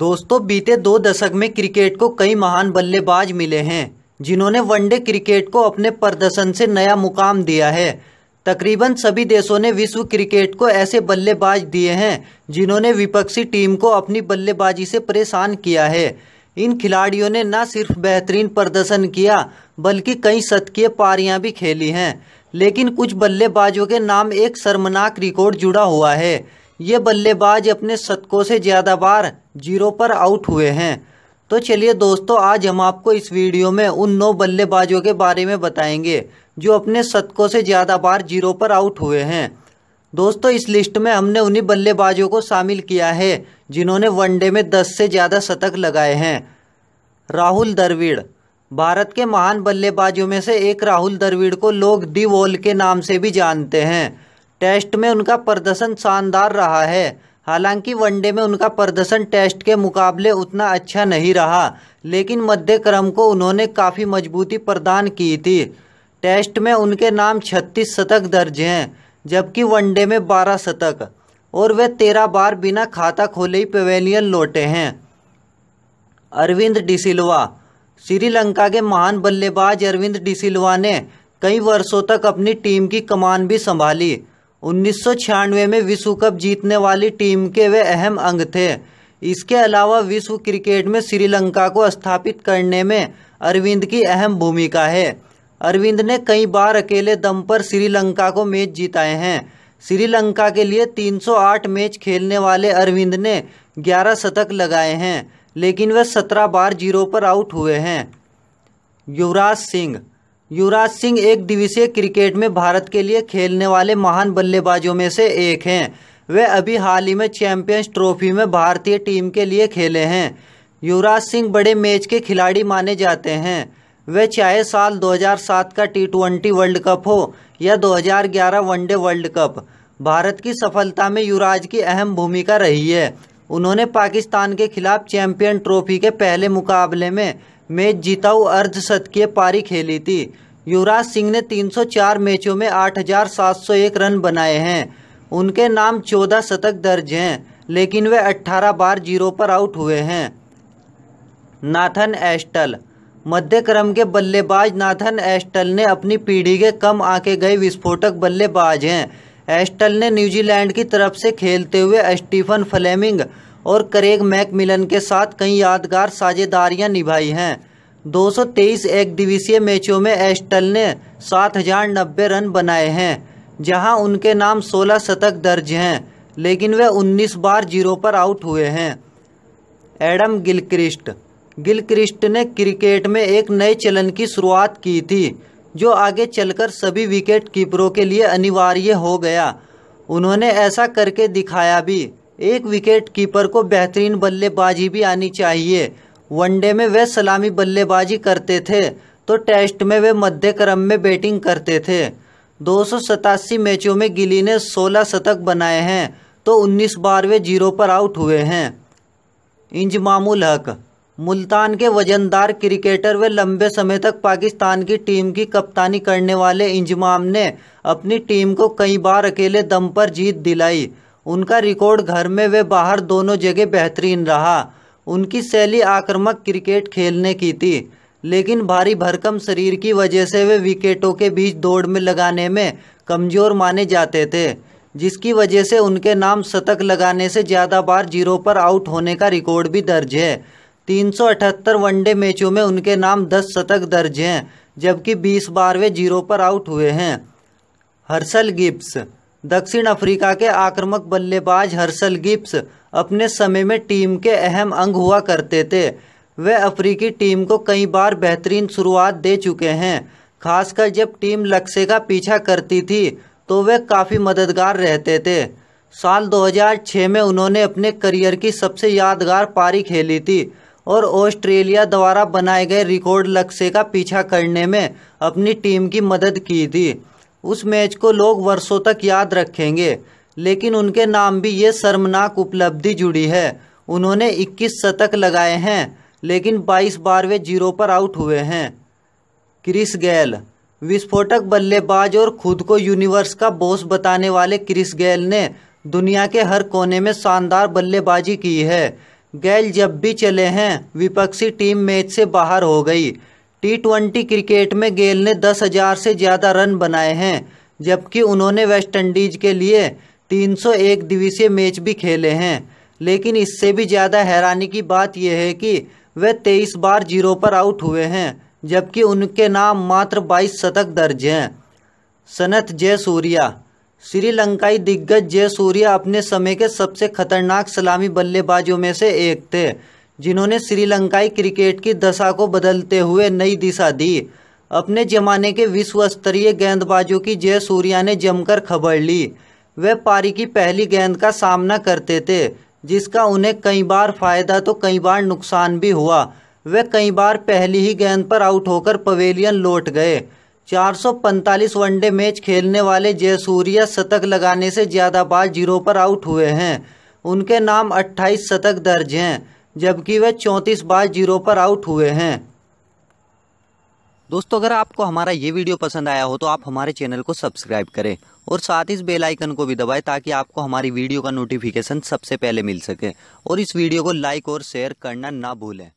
दोस्तों बीते दो दशक में क्रिकेट को कई महान बल्लेबाज मिले हैं जिन्होंने वनडे क्रिकेट को अपने प्रदर्शन से नया मुकाम दिया है तकरीबन सभी देशों ने विश्व क्रिकेट को ऐसे बल्लेबाज दिए हैं जिन्होंने विपक्षी टीम को अपनी बल्लेबाजी से परेशान किया है इन खिलाड़ियों ने न सिर्फ बेहतरीन प्रदर्शन किया बल्कि कई शतकीय पारियां भी खेली हैं लेकिन कुछ बल्लेबाजों के नाम एक शर्मनाक रिकॉर्ड जुड़ा हुआ है ये बल्लेबाज अपने शतकों से ज़्यादा बार जीरो पर आउट हुए हैं तो चलिए दोस्तों आज हम आपको इस वीडियो में उन नौ बल्लेबाजों के बारे में बताएंगे जो अपने शतकों से ज़्यादा बार जीरो पर आउट हुए हैं दोस्तों इस लिस्ट में हमने उन्हीं बल्लेबाजों को शामिल किया है जिन्होंने वनडे में दस से ज़्यादा शतक लगाए हैं राहुल द्रविड़ भारत के महान बल्लेबाजों में से एक राहुल द्रविड़ को लोग दी वॉल के नाम से भी जानते हैं टेस्ट में उनका प्रदर्शन शानदार रहा है हालांकि वनडे में उनका प्रदर्शन टेस्ट के मुकाबले उतना अच्छा नहीं रहा लेकिन मध्य क्रम को उन्होंने काफ़ी मजबूती प्रदान की थी टेस्ट में उनके नाम 36 शतक दर्ज हैं जबकि वनडे में 12 शतक और वे 13 बार बिना खाता खोले ही पवेलियन लौटे हैं अरविंद डिसिल्वा श्रीलंका के महान बल्लेबाज अरविंद डिसिल्वा ने कई वर्षों तक अपनी टीम की कमान भी संभाली उन्नीस में विश्व कप जीतने वाली टीम के वे अहम अंग थे इसके अलावा विश्व क्रिकेट में श्रीलंका को स्थापित करने में अरविंद की अहम भूमिका है अरविंद ने कई बार अकेले दम पर श्रीलंका को मैच जिताए हैं श्रीलंका के लिए 308 मैच खेलने वाले अरविंद ने 11 शतक लगाए हैं लेकिन वे 17 बार जीरो पर आउट हुए हैं युवराज सिंह युवराज सिंह एक दिवसीय क्रिकेट में भारत के लिए खेलने वाले महान बल्लेबाजों में से एक हैं वे अभी हाल ही में चैंपियंस ट्रॉफी में भारतीय टीम के लिए खेले हैं युवराज सिंह बड़े मैच के खिलाड़ी माने जाते हैं वे चाहे साल 2007 का टी ट्वेंटी वर्ल्ड कप हो या 2011 वनडे वर्ल्ड कप भारत की सफलता में युवराज की अहम भूमिका रही है उन्होंने पाकिस्तान के खिलाफ चैंपियन ट्रॉफी के पहले मुकाबले में मैच जीताऊ अर्धशतकीय के पारी खेली थी युवराज सिंह ने 304 मैचों में 8,701 रन बनाए हैं उनके नाम 14 शतक दर्ज हैं लेकिन वे 18 बार जीरो पर आउट हुए हैं नाथन एस्टल मध्य क्रम के बल्लेबाज नाथन एस्टल ने अपनी पीढ़ी के कम आके गए विस्फोटक बल्लेबाज हैं एस्टल ने न्यूजीलैंड की तरफ से खेलते हुए स्टीफन फ्लेमिंग और करेग मैकमिलन के साथ कई यादगार साझेदारियां निभाई हैं 223 एक दिवसीय मैचों में एस्टल ने सात रन बनाए हैं जहां उनके नाम 16 शतक दर्ज हैं लेकिन वे 19 बार जीरो पर आउट हुए हैं एडम गिलक्रिस्ट गिलक्रिस्ट ने क्रिकेट में एक नए चलन की शुरुआत की थी जो आगे चलकर सभी विकेट कीपरों के लिए अनिवार्य हो गया उन्होंने ऐसा करके दिखाया भी एक विकेट कीपर को बेहतरीन बल्लेबाजी भी आनी चाहिए वनडे में वे सलामी बल्लेबाजी करते थे तो टेस्ट में वे मध्य क्रम में बैटिंग करते थे दो मैचों में गिली ने 16 शतक बनाए हैं तो 19 बार वे जीरो पर आउट हुए हैं इंजमामुल हक मुल्तान के वजनदार क्रिकेटर व लंबे समय तक पाकिस्तान की टीम की कप्तानी करने वाले इंजमाम ने अपनी टीम को कई बार अकेले दम पर जीत दिलाई उनका रिकॉर्ड घर में वे बाहर दोनों जगह बेहतरीन रहा उनकी शैली आक्रामक क्रिकेट खेलने की थी लेकिन भारी भरकम शरीर की वजह से वे विकेटों के बीच दौड़ में लगाने में कमज़ोर माने जाते थे जिसकी वजह से उनके नाम शतक लगाने से ज़्यादा बार जीरो पर आउट होने का रिकॉर्ड भी दर्ज है 378 वनडे मैचों में उनके नाम 10 शतक दर्ज हैं जबकि 20 बार वे जीरो पर आउट हुए हैं हर्षल गिब्स दक्षिण अफ्रीका के आक्रामक बल्लेबाज हर्सल गिप्स अपने समय में टीम के अहम अंग हुआ करते थे वे अफ्रीकी टीम को कई बार बेहतरीन शुरुआत दे चुके हैं खासकर जब टीम लक्ष्य का पीछा करती थी तो वे काफ़ी मददगार रहते थे साल 2006 में उन्होंने अपने करियर की सबसे यादगार पारी खेली थी और ऑस्ट्रेलिया द्वारा बनाए गए रिकॉर्ड लक्ष्य का पीछा करने में अपनी टीम की मदद की थी उस मैच को लोग वर्षों तक याद रखेंगे लेकिन उनके नाम भी ये शर्मनाक उपलब्धि जुड़ी है उन्होंने 21 शतक लगाए हैं लेकिन 22 बार वे जीरो पर आउट हुए हैं क्रिस गैल विस्फोटक बल्लेबाज और खुद को यूनिवर्स का बॉस बताने वाले क्रिस गैल ने दुनिया के हर कोने में शानदार बल्लेबाजी की है गैल जब भी चले हैं विपक्षी टीम मैच से बाहर हो गई टी ट्वेंटी क्रिकेट में गेल ने दस हजार से ज़्यादा रन बनाए हैं जबकि उन्होंने वेस्टइंडीज के लिए 301 दिवसीय मैच भी खेले हैं लेकिन इससे भी ज़्यादा हैरानी की बात यह है कि वे 23 बार जीरो पर आउट हुए हैं जबकि उनके नाम मात्र 22 शतक दर्ज हैं सनत जय सूर्या श्रीलंकाई दिग्गज जय सूर्या अपने समय के सबसे खतरनाक सलामी बल्लेबाजों में से एक थे जिन्होंने श्रीलंकाई क्रिकेट की दशा को बदलते हुए नई दिशा दी अपने जमाने के विश्व स्तरीय गेंदबाजों की जय सूर्या ने जमकर खबर ली वे पारी की पहली गेंद का सामना करते थे जिसका उन्हें कई बार फायदा तो कई बार नुकसान भी हुआ वे कई बार पहली ही गेंद पर आउट होकर पवेलियन लौट गए 445 वनडे मैच खेलने वाले जयसूर्या शतक लगाने से ज़्यादा बार जीरो पर आउट हुए हैं उनके नाम 28 शतक दर्ज हैं जबकि वे चौंतीस बार जीरो पर आउट हुए हैं दोस्तों अगर आपको हमारा ये वीडियो पसंद आया हो तो आप हमारे चैनल को सब्सक्राइब करें और साथ ही इस बेल आइकन को भी दबाएं ताकि आपको हमारी वीडियो का नोटिफिकेशन सबसे पहले मिल सके और इस वीडियो को लाइक और शेयर करना ना भूलें